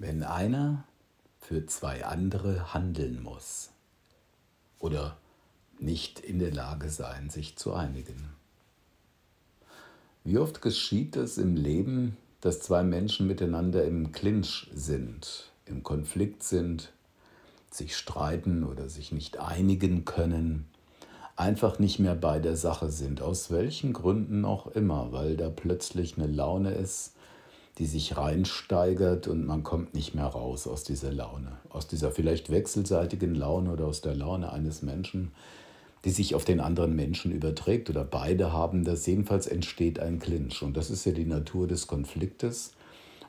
wenn einer für zwei andere handeln muss oder nicht in der Lage sein, sich zu einigen. Wie oft geschieht es im Leben, dass zwei Menschen miteinander im Clinch sind, im Konflikt sind, sich streiten oder sich nicht einigen können, einfach nicht mehr bei der Sache sind, aus welchen Gründen auch immer, weil da plötzlich eine Laune ist, die sich reinsteigert und man kommt nicht mehr raus aus dieser Laune, aus dieser vielleicht wechselseitigen Laune oder aus der Laune eines Menschen, die sich auf den anderen Menschen überträgt oder beide haben das. Jedenfalls entsteht ein Clinch und das ist ja die Natur des Konfliktes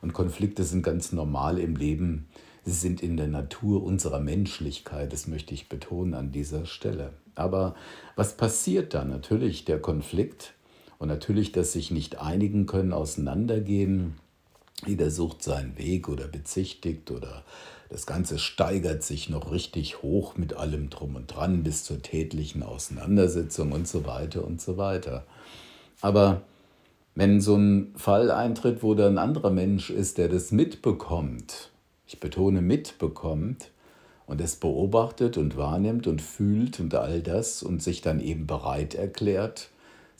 und Konflikte sind ganz normal im Leben. Sie sind in der Natur unserer Menschlichkeit, das möchte ich betonen an dieser Stelle. Aber was passiert dann? Natürlich der Konflikt und natürlich, dass sich nicht einigen können, auseinandergehen, jeder sucht seinen Weg oder bezichtigt oder das Ganze steigert sich noch richtig hoch mit allem drum und dran bis zur tätlichen Auseinandersetzung und so weiter und so weiter. Aber wenn so ein Fall eintritt, wo da ein anderer Mensch ist, der das mitbekommt, ich betone mitbekommt, und es beobachtet und wahrnimmt und fühlt und all das und sich dann eben bereit erklärt,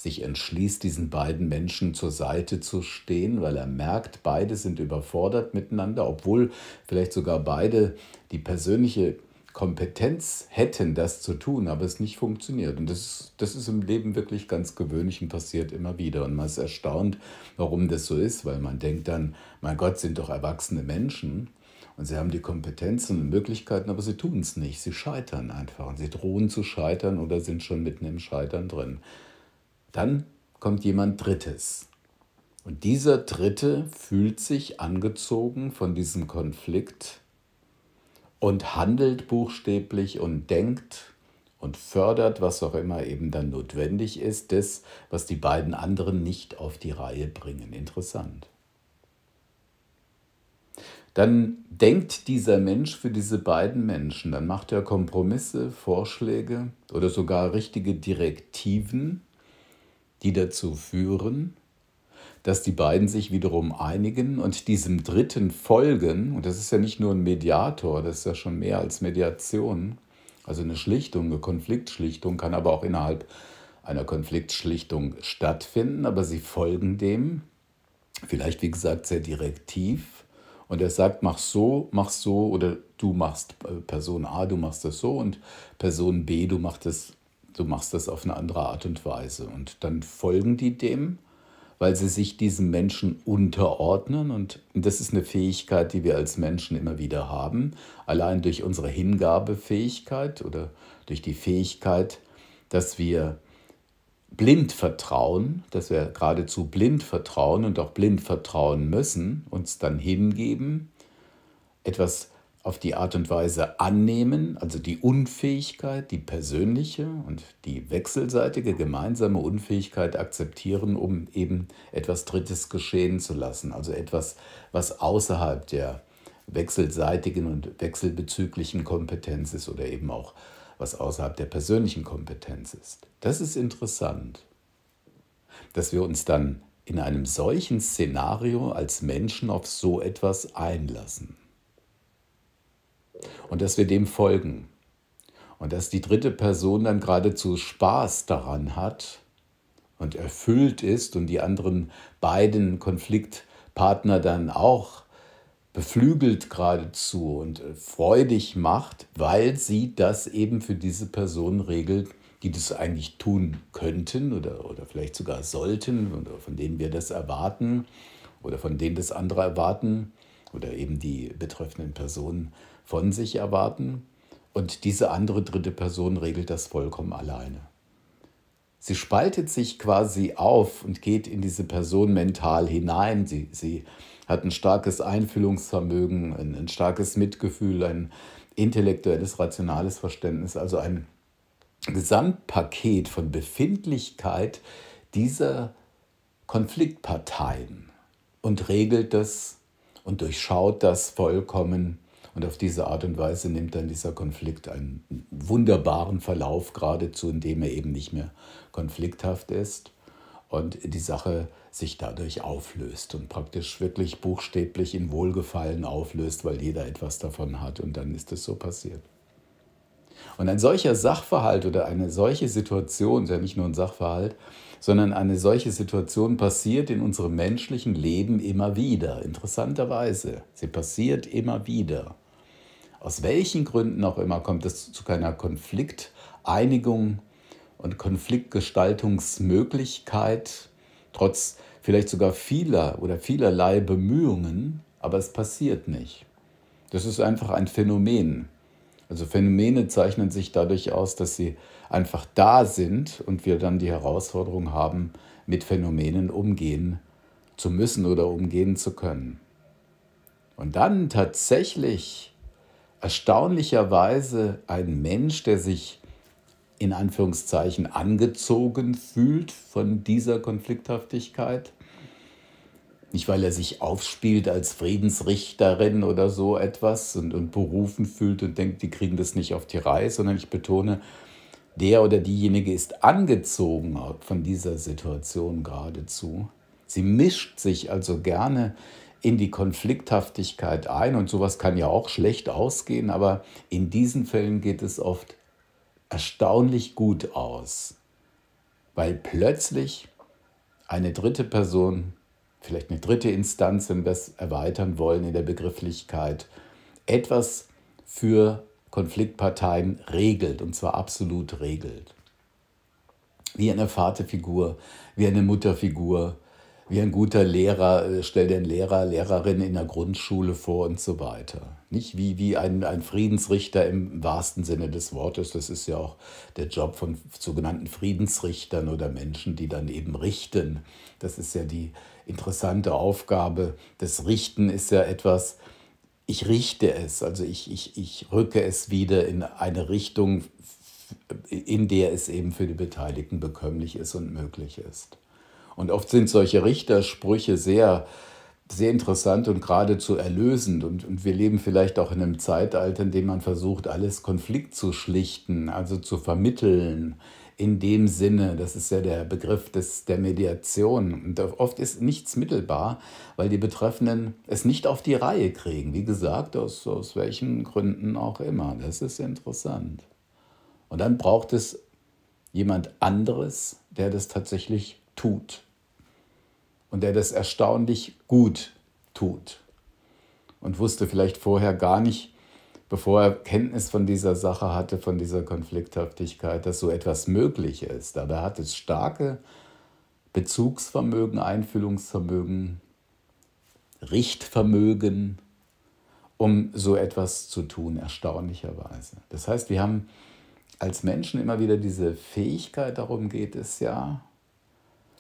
sich entschließt, diesen beiden Menschen zur Seite zu stehen, weil er merkt, beide sind überfordert miteinander, obwohl vielleicht sogar beide die persönliche Kompetenz hätten, das zu tun, aber es nicht funktioniert. Und das, ist, das ist im Leben wirklich ganz gewöhnlich und passiert immer wieder. Und man ist erstaunt, warum das so ist, weil man denkt dann, mein Gott, sind doch erwachsene Menschen und sie haben die Kompetenzen und Möglichkeiten, aber sie tun es nicht. Sie scheitern einfach und sie drohen zu scheitern oder sind schon mitten im Scheitern drin. Dann kommt jemand Drittes. Und dieser Dritte fühlt sich angezogen von diesem Konflikt und handelt buchstäblich und denkt und fördert, was auch immer eben dann notwendig ist, das, was die beiden anderen nicht auf die Reihe bringen. Interessant. Dann denkt dieser Mensch für diese beiden Menschen, dann macht er Kompromisse, Vorschläge oder sogar richtige Direktiven die dazu führen, dass die beiden sich wiederum einigen und diesem Dritten folgen, und das ist ja nicht nur ein Mediator, das ist ja schon mehr als Mediation, also eine Schlichtung, eine Konfliktschlichtung kann aber auch innerhalb einer Konfliktschlichtung stattfinden, aber sie folgen dem, vielleicht wie gesagt sehr direktiv, und er sagt, mach so, mach so, oder du machst äh, Person A, du machst das so, und Person B, du machst das du machst das auf eine andere Art und Weise. Und dann folgen die dem, weil sie sich diesem Menschen unterordnen. Und das ist eine Fähigkeit, die wir als Menschen immer wieder haben. Allein durch unsere Hingabefähigkeit oder durch die Fähigkeit, dass wir blind vertrauen, dass wir geradezu blind vertrauen und auch blind vertrauen müssen, uns dann hingeben, etwas auf die Art und Weise annehmen, also die Unfähigkeit, die persönliche und die wechselseitige gemeinsame Unfähigkeit akzeptieren, um eben etwas Drittes geschehen zu lassen, also etwas, was außerhalb der wechselseitigen und wechselbezüglichen Kompetenz ist oder eben auch was außerhalb der persönlichen Kompetenz ist. Das ist interessant, dass wir uns dann in einem solchen Szenario als Menschen auf so etwas einlassen und dass wir dem folgen. Und dass die dritte Person dann geradezu Spaß daran hat und erfüllt ist und die anderen beiden Konfliktpartner dann auch beflügelt geradezu und äh, freudig macht, weil sie das eben für diese Person regelt, die das eigentlich tun könnten oder, oder vielleicht sogar sollten oder von denen wir das erwarten oder von denen das andere erwarten oder eben die betreffenden Personen von sich erwarten. Und diese andere dritte Person regelt das vollkommen alleine. Sie spaltet sich quasi auf und geht in diese Person mental hinein. Sie, sie hat ein starkes Einfühlungsvermögen, ein, ein starkes Mitgefühl, ein intellektuelles, rationales Verständnis, also ein Gesamtpaket von Befindlichkeit dieser Konfliktparteien und regelt das und durchschaut das vollkommen. Und auf diese Art und Weise nimmt dann dieser Konflikt einen wunderbaren Verlauf geradezu, indem er eben nicht mehr konflikthaft ist und die Sache sich dadurch auflöst und praktisch wirklich buchstäblich in Wohlgefallen auflöst, weil jeder etwas davon hat und dann ist es so passiert. Und ein solcher Sachverhalt oder eine solche Situation, ist ja nicht nur ein Sachverhalt, sondern eine solche Situation passiert in unserem menschlichen Leben immer wieder. Interessanterweise, sie passiert immer wieder. Aus welchen Gründen auch immer kommt es zu keiner Konflikteinigung und Konfliktgestaltungsmöglichkeit, trotz vielleicht sogar vieler oder vielerlei Bemühungen, aber es passiert nicht. Das ist einfach ein Phänomen. Also Phänomene zeichnen sich dadurch aus, dass sie einfach da sind und wir dann die Herausforderung haben, mit Phänomenen umgehen zu müssen oder umgehen zu können. Und dann tatsächlich erstaunlicherweise ein Mensch, der sich in Anführungszeichen angezogen fühlt von dieser Konflikthaftigkeit, nicht, weil er sich aufspielt als Friedensrichterin oder so etwas und, und berufen fühlt und denkt, die kriegen das nicht auf die Reihe, sondern ich betone, der oder diejenige ist angezogen von dieser Situation geradezu. Sie mischt sich also gerne in die Konflikthaftigkeit ein und sowas kann ja auch schlecht ausgehen, aber in diesen Fällen geht es oft erstaunlich gut aus, weil plötzlich eine dritte Person vielleicht eine dritte Instanz, wenn wir es erweitern wollen in der Begrifflichkeit, etwas für Konfliktparteien regelt, und zwar absolut regelt. Wie eine Vaterfigur, wie eine Mutterfigur, wie ein guter Lehrer, äh, stell dir einen Lehrer, Lehrerin in der Grundschule vor und so weiter. Nicht wie, wie ein, ein Friedensrichter im wahrsten Sinne des Wortes. Das ist ja auch der Job von sogenannten Friedensrichtern oder Menschen, die dann eben richten. Das ist ja die interessante Aufgabe. Das Richten ist ja etwas, ich richte es, also ich, ich, ich rücke es wieder in eine Richtung, in der es eben für die Beteiligten bekömmlich ist und möglich ist. Und oft sind solche Richtersprüche sehr, sehr interessant und geradezu erlösend. Und, und wir leben vielleicht auch in einem Zeitalter, in dem man versucht, alles Konflikt zu schlichten, also zu vermitteln. In dem Sinne, das ist ja der Begriff des, der Mediation. Und oft ist nichts mittelbar, weil die Betreffenden es nicht auf die Reihe kriegen. Wie gesagt, aus, aus welchen Gründen auch immer. Das ist interessant. Und dann braucht es jemand anderes, der das tatsächlich tut und der das erstaunlich gut tut und wusste vielleicht vorher gar nicht, bevor er Kenntnis von dieser Sache hatte, von dieser Konflikthaftigkeit, dass so etwas möglich ist. Aber er hat das starke Bezugsvermögen, Einfühlungsvermögen, Richtvermögen, um so etwas zu tun, erstaunlicherweise. Das heißt, wir haben als Menschen immer wieder diese Fähigkeit, darum geht es ja,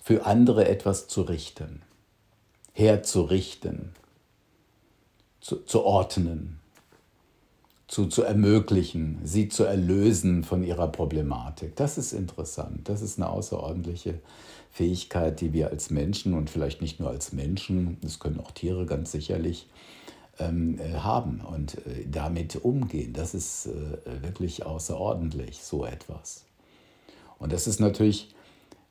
für andere etwas zu richten, herzurichten, zu, zu ordnen, zu, zu ermöglichen, sie zu erlösen von ihrer Problematik. Das ist interessant. Das ist eine außerordentliche Fähigkeit, die wir als Menschen und vielleicht nicht nur als Menschen, das können auch Tiere ganz sicherlich, ähm, äh, haben und äh, damit umgehen. Das ist äh, wirklich außerordentlich, so etwas. Und das ist natürlich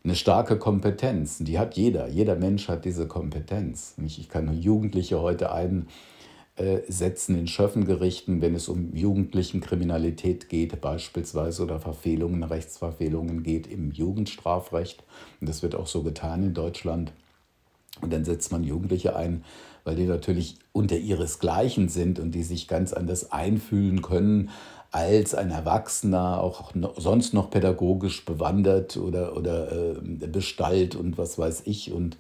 eine starke Kompetenz. Die hat jeder. Jeder Mensch hat diese Kompetenz. Ich kann Jugendliche heute einsetzen in Schöffengerichten, wenn es um Jugendlichenkriminalität geht, beispielsweise, oder Verfehlungen, Rechtsverfehlungen geht im Jugendstrafrecht. Und das wird auch so getan in Deutschland. Und dann setzt man Jugendliche ein, weil die natürlich unter ihresgleichen sind und die sich ganz anders einfühlen können als ein Erwachsener, auch sonst noch pädagogisch bewandert oder, oder äh, bestallt und was weiß ich und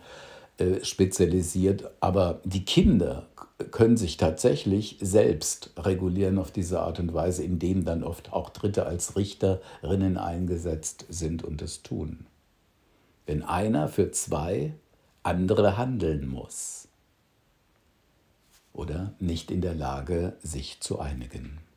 äh, spezialisiert. Aber die Kinder können sich tatsächlich selbst regulieren auf diese Art und Weise, indem dann oft auch Dritte als Richterinnen eingesetzt sind und es tun. Wenn einer für zwei andere handeln muss oder nicht in der Lage, sich zu einigen.